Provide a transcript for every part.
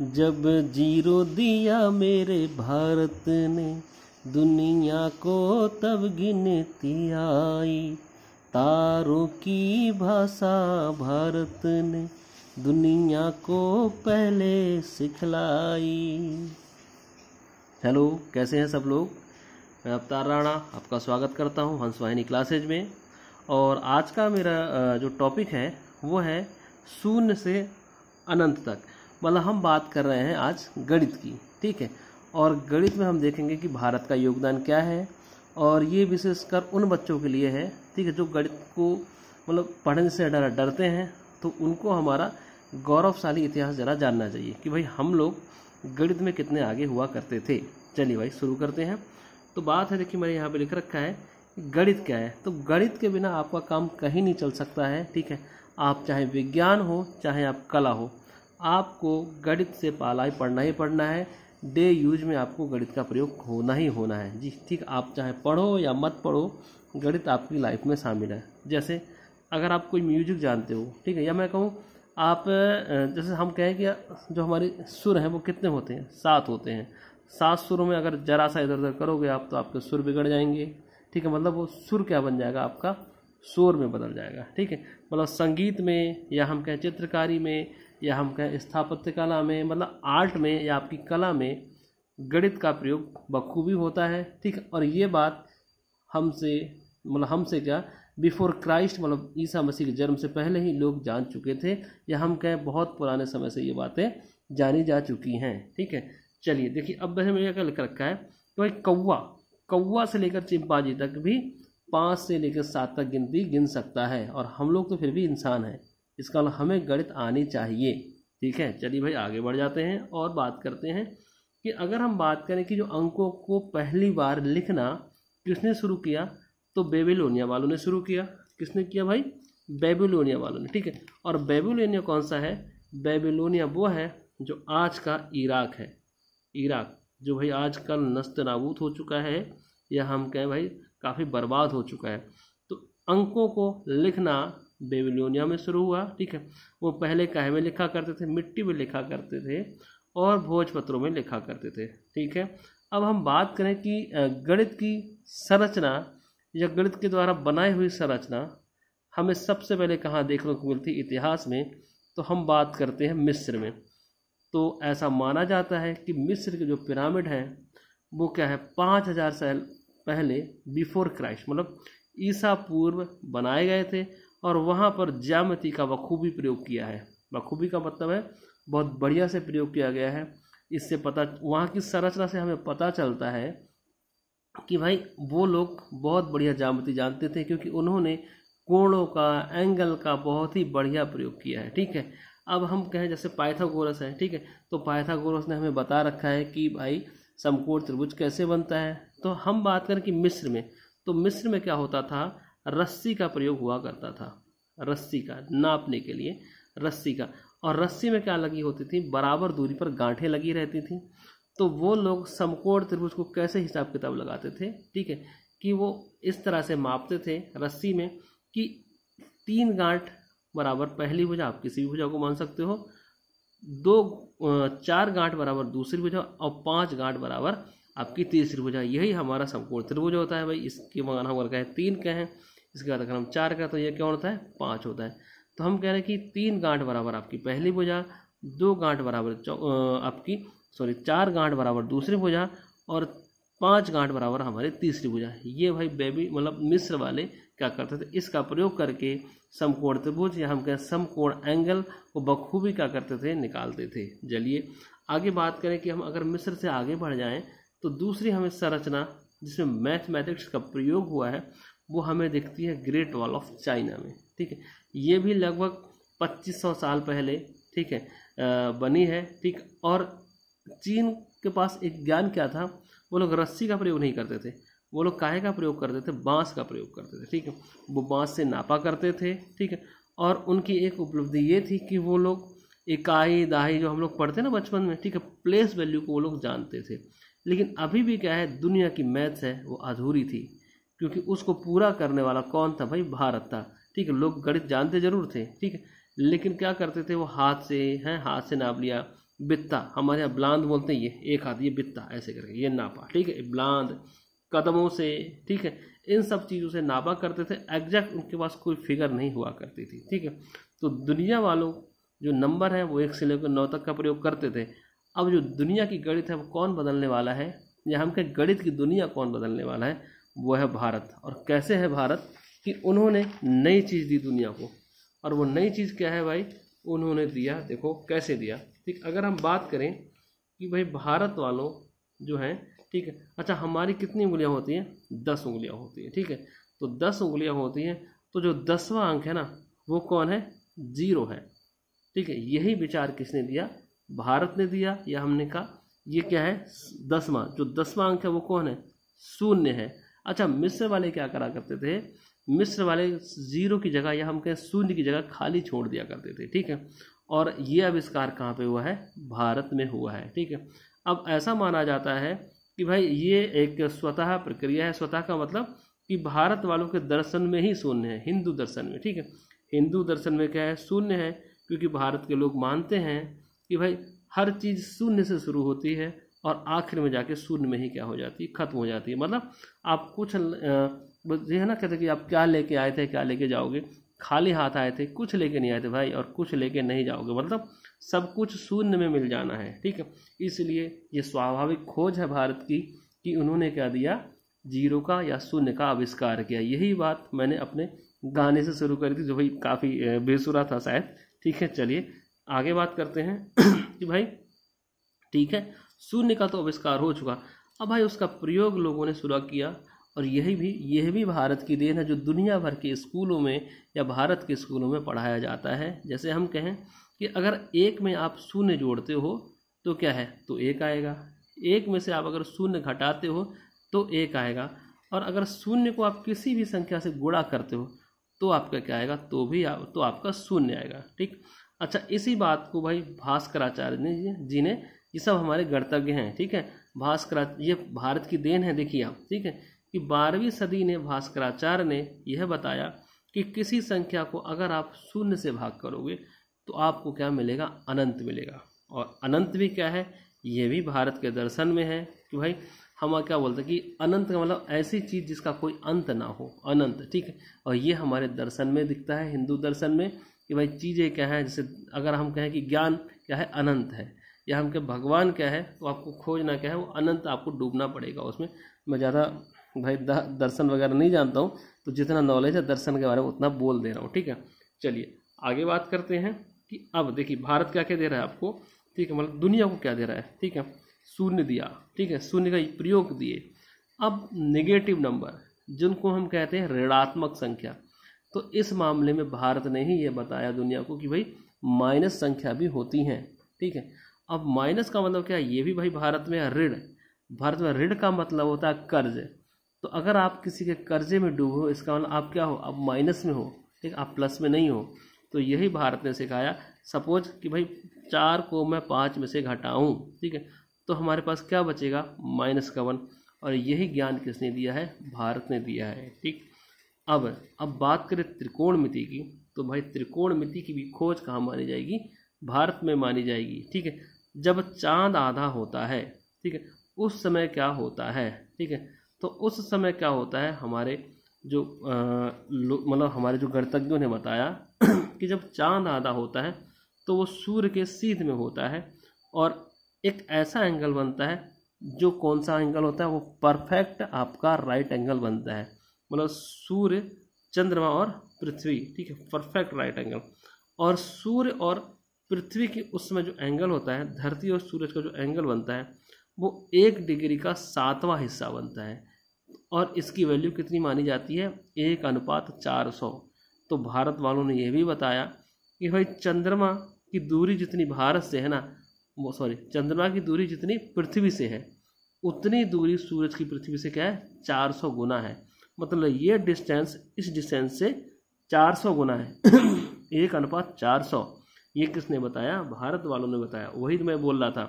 जब जीरो दिया मेरे भारत ने दुनिया को तब गिनती आई तारों की भाषा भारत ने दुनिया को पहले सिखलाई हेलो कैसे हैं सब लोग मैं अवतार राणा आपका स्वागत करता हूं हंसवाहिनी क्लासेज में और आज का मेरा जो टॉपिक है वो है शून्य से अनंत तक मतलब हम बात कर रहे हैं आज गणित की ठीक है और गणित में हम देखेंगे कि भारत का योगदान क्या है और ये विशेषकर उन बच्चों के लिए है ठीक है जो गणित को मतलब पढ़ने से डर डरते हैं तो उनको हमारा गौरवशाली इतिहास जरा जानना चाहिए कि भाई हम लोग गणित में कितने आगे हुआ करते थे चलिए भाई शुरू करते हैं तो बात है देखिए मैंने यहाँ पे लिख रखा है गणित क्या है तो गणित के बिना आपका काम कहीं नहीं चल सकता है ठीक है आप चाहे विज्ञान हो चाहे आप कला हो आपको गणित से पाला ही पढ़ना ही पढ़ना है डे यूज में आपको गणित का प्रयोग होना ही होना है जी ठीक आप चाहे पढ़ो या मत पढ़ो गणित आपकी लाइफ में शामिल है जैसे अगर आप कोई म्यूजिक जानते हो ठीक है या मैं कहूँ आप जैसे हम कहें कि जो हमारे सुर हैं वो कितने होते हैं सात होते हैं सात सुरों में अगर ज़रा सा इधर उधर करोगे आप तो आपके सुर बिगड़ जाएंगे ठीक है मतलब वो सुर क्या बन जाएगा आपका शोर में बदल जाएगा ठीक है मतलब संगीत में या हम कहें चित्रकारी में या हम कहें स्थापत्य कला में मतलब आर्ट में या आपकी कला में गणित का प्रयोग बखूबी होता है ठीक और ये बात हमसे मतलब हमसे क्या बिफोर क्राइस्ट मतलब ईसा मसीह के जन्म से पहले ही लोग जान चुके थे या हम कहें बहुत पुराने समय से ये बातें जानी जा चुकी हैं ठीक है चलिए देखिए अब वैसे मैंने क्या लिख रखा है तो एक कौवा कौवा से लेकर चिंपाजी तक भी पाँच से लेकर सात तक गिनती गिन सकता है और हम लोग तो फिर भी इंसान हैं इसका मतलब हमें गणित आनी चाहिए ठीक है चलिए भाई आगे बढ़ जाते हैं और बात करते हैं कि अगर हम बात करें कि जो अंकों को पहली बार लिखना किसने शुरू किया तो बेबीलोनिया वालों ने शुरू किया किसने किया भाई बेबीलोनिया वालों ने ठीक है और बेबीलोनिया कौन सा है बेबीलोनिया वो है जो आज का इराक है इराक जो भाई आजकल नस्त नाबूद हो चुका है या हम कहें भाई काफ़ी बर्बाद हो चुका है तो अंकों को लिखना बेबीलोनिया में शुरू हुआ ठीक है वो पहले कहे में लिखा करते थे मिट्टी में लिखा करते थे और भोजपत्रों में लिखा करते थे ठीक है अब हम बात करें कि गणित की संरचना या गणित के द्वारा बनाई हुई संरचना हमें सबसे पहले कहाँ देखने को मिलती इतिहास में तो हम बात करते हैं मिस्र में तो ऐसा माना जाता है कि मिस्र के जो पिरामिड हैं वो क्या है पाँच हज़ार साल पहले बिफोर क्राइस्ट मतलब ईसा पूर्व बनाए गए थे और वहाँ पर जामती का बखूबी प्रयोग किया है बखूबी का मतलब है बहुत बढ़िया से प्रयोग किया गया है इससे पता वहाँ की संरचना से हमें पता चलता है कि भाई वो लोग बहुत बढ़िया जामती जानते थे क्योंकि उन्होंने कोणों का एंगल का बहुत ही बढ़िया प्रयोग किया है ठीक है अब हम कहें जैसे पाइथागोरस है ठीक है तो पाइथागोरस ने हमें बता रखा है कि भाई समकोण त्रिभुज कैसे बनता है तो हम बात करें कि मिस्र में तो मिस्र में क्या होता था रस्सी का प्रयोग हुआ करता था रस्सी का नापने के लिए रस्सी का और रस्सी में क्या लगी होती थी बराबर दूरी पर गांठें लगी रहती थी तो वो लोग समकोण त्रिभुज को कैसे हिसाब किताब लगाते थे ठीक है कि वो इस तरह से मापते थे रस्सी में कि तीन गांठ बराबर पहली भुजा आप किसी भी भुजा को मान सकते हो दो चार गांठ बराबर दूसरी भुजा और पांच गांठ बराबर आपकी तीस त्रिभुजा यही हमारा समकोण त्रिभुज होता है भाई इसके मकान हम अगर कहें तीन कहें इसके बाद अगर हम चार कहें तो यह क्या होता है पाँच होता है तो हम कह रहे हैं कि तीन गांठ बराबर आपकी पहली भुजा दो गांठ बराबर आपकी सॉरी चार गांठ बराबर दूसरी भुजा और पांच गांठ बराबर हमारी तीसरी भुजा ये भाई बेबी मतलब मिस्र वाले क्या करते थे इसका प्रयोग करके समकोण त्रिभुज या हम कहें समकोण एंगल को बखूबी क्या करते थे निकालते थे चलिए आगे बात करें कि हम अगर मिस्र से आगे बढ़ जाएं तो दूसरी हमें संरचना जिसमें मैथमेटिक्स का प्रयोग हुआ है वो हमें दिखती है ग्रेट वॉल ऑफ चाइना में ठीक है ये भी लगभग 2500 साल पहले ठीक है बनी है ठीक और चीन के पास एक ज्ञान क्या था वो लोग रस्सी का प्रयोग नहीं करते थे वो लोग काहे का प्रयोग करते थे बांस का प्रयोग करते थे ठीक है वो बांस से नापा करते थे ठीक है और उनकी एक उपलब्धि ये थी कि वो लोग इकाई दहाई जो हम लोग पढ़ते ना बचपन में ठीक है प्लेस वैल्यू को वो लोग जानते थे लेकिन अभी भी क्या है दुनिया की मैथ्स है वो अधूरी थी क्योंकि उसको पूरा करने वाला कौन था भाई भारत था ठीक है लोग गणित जानते जरूर थे ठीक है लेकिन क्या करते थे वो हाथ से हैं हाथ से नाप लिया बित्ता हमारे यहाँ ब्लांद बोलते हैं ये एक हाथ ये बित्ता ऐसे करके ये नापा ठीक है ब्लांद कदमों से ठीक है इन सब चीज़ों से नापा करते थे एग्जैक्ट उनके पास कोई फिगर नहीं हुआ करती थी ठीक है तो दुनिया वालों जो नंबर है वो एक से लेकर नौ तक का प्रयोग करते थे अब जो दुनिया की गणित है वो कौन बदलने वाला है या हम कहें गणित की दुनिया कौन बदलने वाला है वो है भारत और कैसे है भारत कि उन्होंने नई चीज़ दी दुनिया को और वो नई चीज़ क्या है भाई उन्होंने दिया देखो कैसे दिया ठीक अगर हम बात करें कि भाई भारत वालों जो हैं ठीक है अच्छा हमारी कितनी उंगलियाँ होती हैं दस उंगलियाँ होती हैं ठीक है तो दस उंगलियाँ होती हैं तो जो दसवां अंक है ना वो कौन है जीरो है ठीक है यही विचार किसने दिया भारत ने दिया या हमने कहा ये क्या है दसवां जो दसवां अंक है वो कौन है शून्य है अच्छा मिस्र वाले क्या करा करते थे मिस्र वाले जीरो की जगह या हम कहें शून्य की जगह खाली छोड़ दिया करते थे ठीक है और ये आविष्कार कहाँ पे हुआ है भारत में हुआ है ठीक है अब ऐसा माना जाता है कि भाई ये एक स्वतः प्रक्रिया है स्वतः का मतलब कि भारत वालों के दर्शन में ही शून्य है हिंदू दर्शन में ठीक है हिंदू दर्शन में क्या है शून्य है क्योंकि भारत के लोग मानते हैं कि भाई हर चीज़ शून्य से शुरू होती है और आखिर में जाके शून्य में ही क्या हो जाती है ख़त्म हो जाती है मतलब आप कुछ ये है ना कहते कि आप क्या लेके आए थे क्या लेके जाओगे खाली हाथ आए थे कुछ लेके नहीं आए थे भाई और कुछ लेके नहीं जाओगे मतलब सब कुछ शून्य में मिल जाना है ठीक है इसलिए ये स्वाभाविक खोज है भारत की कि उन्होंने क्या दिया जीरो का या शून्य का आविष्कार किया यही बात मैंने अपने गाने से शुरू करी थी जो भाई काफ़ी बेसुरा था शायद ठीक है चलिए आगे बात करते हैं कि भाई ठीक है शून्य का तो आविष्कार हो चुका अब भाई उसका प्रयोग लोगों ने शुरू किया और यही भी यह भी भारत की देन है जो दुनिया भर के स्कूलों में या भारत के स्कूलों में पढ़ाया जाता है जैसे हम कहें कि अगर एक में आप शून्य जोड़ते हो तो क्या है तो एक आएगा एक में से आप अगर शून्य घटाते हो तो एक आएगा और अगर शून्य को आप किसी भी संख्या से गुणा करते हो तो आपका क्या आएगा तो भी आ, तो आपका शून्य आएगा ठीक अच्छा इसी बात को भाई भास्कराचार्य ने जी ने ये सब हमारे गणतव्य हैं ठीक है भास्करा ये भारत की देन है देखिए आप ठीक है कि बारहवीं सदी ने भास्कराचार्य ने यह बताया कि किसी संख्या को अगर आप शून्य से भाग करोगे तो आपको क्या मिलेगा अनंत मिलेगा और अनंत भी क्या है ये भी भारत के दर्शन में है कि भाई हम क्या बोलते हैं कि अनंत का मतलब ऐसी चीज़ जिसका कोई अंत ना हो अनंत ठीक है और ये हमारे दर्शन में दिखता है हिंदू दर्शन में कि भाई चीज़ें क्या हैं जैसे अगर हम कहें कि ज्ञान क्या है अनंत है या हम कहें भगवान क्या है तो आपको खोजना क्या है वो अनंत आपको डूबना पड़ेगा उसमें मैं ज़्यादा भाई दर्शन वगैरह नहीं जानता हूँ तो जितना नॉलेज है दर्शन के बारे में उतना बोल दे रहा हूँ ठीक है चलिए आगे बात करते हैं कि अब देखिए भारत क्या क्या दे रहा है आपको ठीक है मतलब दुनिया को क्या दे रहा है ठीक है शून्य दिया ठीक है शून्य का प्रयोग दिए अब नेगेटिव नंबर जिनको हम कहते हैं ऋणात्मक संख्या तो इस मामले में भारत ने ही ये बताया दुनिया को कि भाई माइनस संख्या भी होती हैं ठीक है अब माइनस का मतलब क्या है ये भी भाई भारत में ऋण भारत में ऋण का मतलब होता है कर्ज तो अगर आप किसी के कर्जे में डूबो इसका मतलब आप क्या हो आप माइनस में हो ठीक आप प्लस में नहीं हो तो यही भारत ने सिखाया सपोज कि भाई चार को मैं पाँच में से घटाऊँ ठीक है तो हमारे पास क्या बचेगा माइनस का वन और यही ज्ञान किसने दिया है भारत ने दिया है ठीक अब अब बात करें त्रिकोणमिति की तो भाई त्रिकोणमिति की भी खोज कहाँ मानी जाएगी भारत में मानी जाएगी ठीक है जब चांद आधा होता है ठीक है उस समय क्या होता है ठीक है तो उस समय क्या होता है हमारे जो मतलब हमारे जो गणतज्ञों ने बताया कि जब चांद आधा होता है तो वो सूर्य के सीध में होता है और एक ऐसा एंगल बनता है जो कौन सा एंगल होता है वो परफेक्ट आपका राइट एंगल बनता है मतलब सूर्य चंद्रमा और पृथ्वी ठीक है परफेक्ट राइट एंगल और सूर्य और पृथ्वी के उस समय जो एंगल होता है धरती और सूरज का जो एंगल बनता है वो एक डिग्री का सातवां हिस्सा बनता है और इसकी वैल्यू कितनी मानी जाती है एक अनुपात चार सौ तो भारत वालों ने यह भी बताया कि भाई चंद्रमा की दूरी जितनी भारत से है ना वो सॉरी चंद्रमा की दूरी जितनी पृथ्वी से है उतनी दूरी सूरज की पृथ्वी से क्या है चार सौ गुना है मतलब ये डिस्टेंस इस डिस्टेंस से 400 गुना है एक अनुपात 400 ये किसने बताया भारत वालों ने बताया वही तो मैं बोल रहा था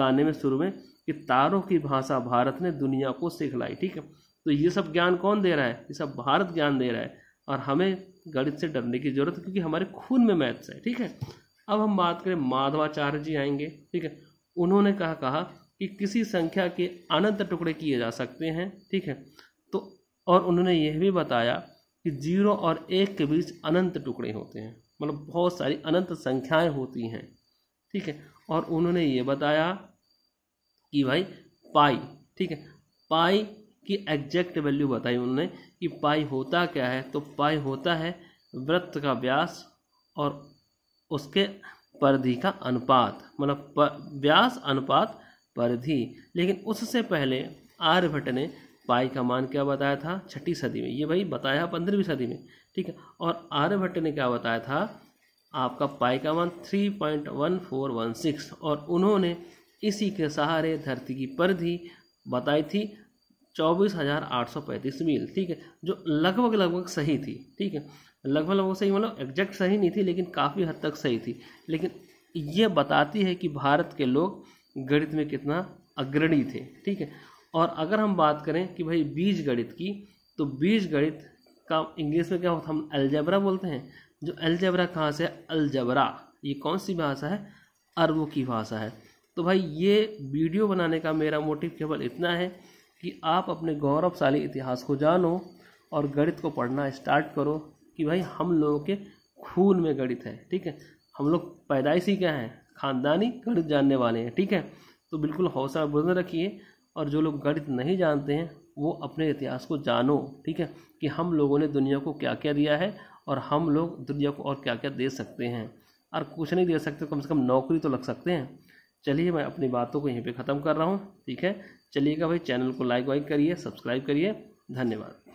गाने में शुरू में कि तारों की भाषा भारत ने दुनिया को सिखलाई ठीक है तो ये सब ज्ञान कौन दे रहा है ये सब भारत ज्ञान दे रहा है और हमें गणित से डरने की जरूरत है क्योंकि हमारे खून में मैथ्स है ठीक है अब हम बात करें माधवाचार्य जी आएंगे ठीक है उन्होंने कहा कहा कि किसी संख्या के अनंत टुकड़े किए जा सकते हैं ठीक है और उन्होंने यह भी बताया कि जीरो और एक के बीच अनंत टुकड़े होते हैं मतलब बहुत सारी अनंत संख्याएं होती हैं ठीक है और उन्होंने ये बताया कि भाई पाई ठीक है पाई की एग्जैक्ट वैल्यू बताई उन्होंने कि पाई होता क्या है तो पाई होता है वृत्त का व्यास और उसके परिधि का अनुपात मतलब व्यास अनुपात परिधि लेकिन उससे पहले आर्यभट्ट ने पाई का मान क्या बताया था छठी सदी में ये भाई बताया पंद्रहवीं सदी में ठीक है और आर्यभट्ट ने क्या बताया था आपका पाई का मान three point one four one six और उन्होंने इसी के सहारे धरती की परिधि बताई थी चौबीस हज़ार आठ सौ पैंतीस मील ठीक है जो लगभग लगभग सही थी ठीक है लगभग लगभग सही मतलब एग्जैक्ट सही नहीं थी लेकिन काफ़ी हद तक सही थी लेकिन ये बताती है कि भारत के लोग गणित में कितना अग्रणी थे ठीक है और अगर हम बात करें कि भाई बीज गणित की तो बीज गणित का इंग्लिश में क्या होता है हम अलजबरा बोलते हैं जो अलजबरा कहाँ से अलजबरा ये कौन सी भाषा है अरबों की भाषा है तो भाई ये वीडियो बनाने का मेरा मोटिव केवल इतना है कि आप अपने गौरवशाली इतिहास को जानो और गणित को पढ़ना स्टार्ट करो कि भाई हम लोगों के खून में गणित है ठीक है हम लोग पैदाइशी क्या हैं खानदानी गणित जानने वाले हैं ठीक है तो बिल्कुल हौसला बुलंद रखिए और जो लोग गणित नहीं जानते हैं वो अपने इतिहास को जानो ठीक है कि हम लोगों ने दुनिया को क्या क्या दिया है और हम लोग दुनिया को और क्या क्या दे सकते हैं और कुछ नहीं दे सकते कम से कम नौकरी तो लग सकते हैं चलिए मैं अपनी बातों को यहीं पे ख़त्म कर रहा हूँ ठीक है चलिएगा भाई चैनल को लाइक वाइक करिए सब्सक्राइब करिए धन्यवाद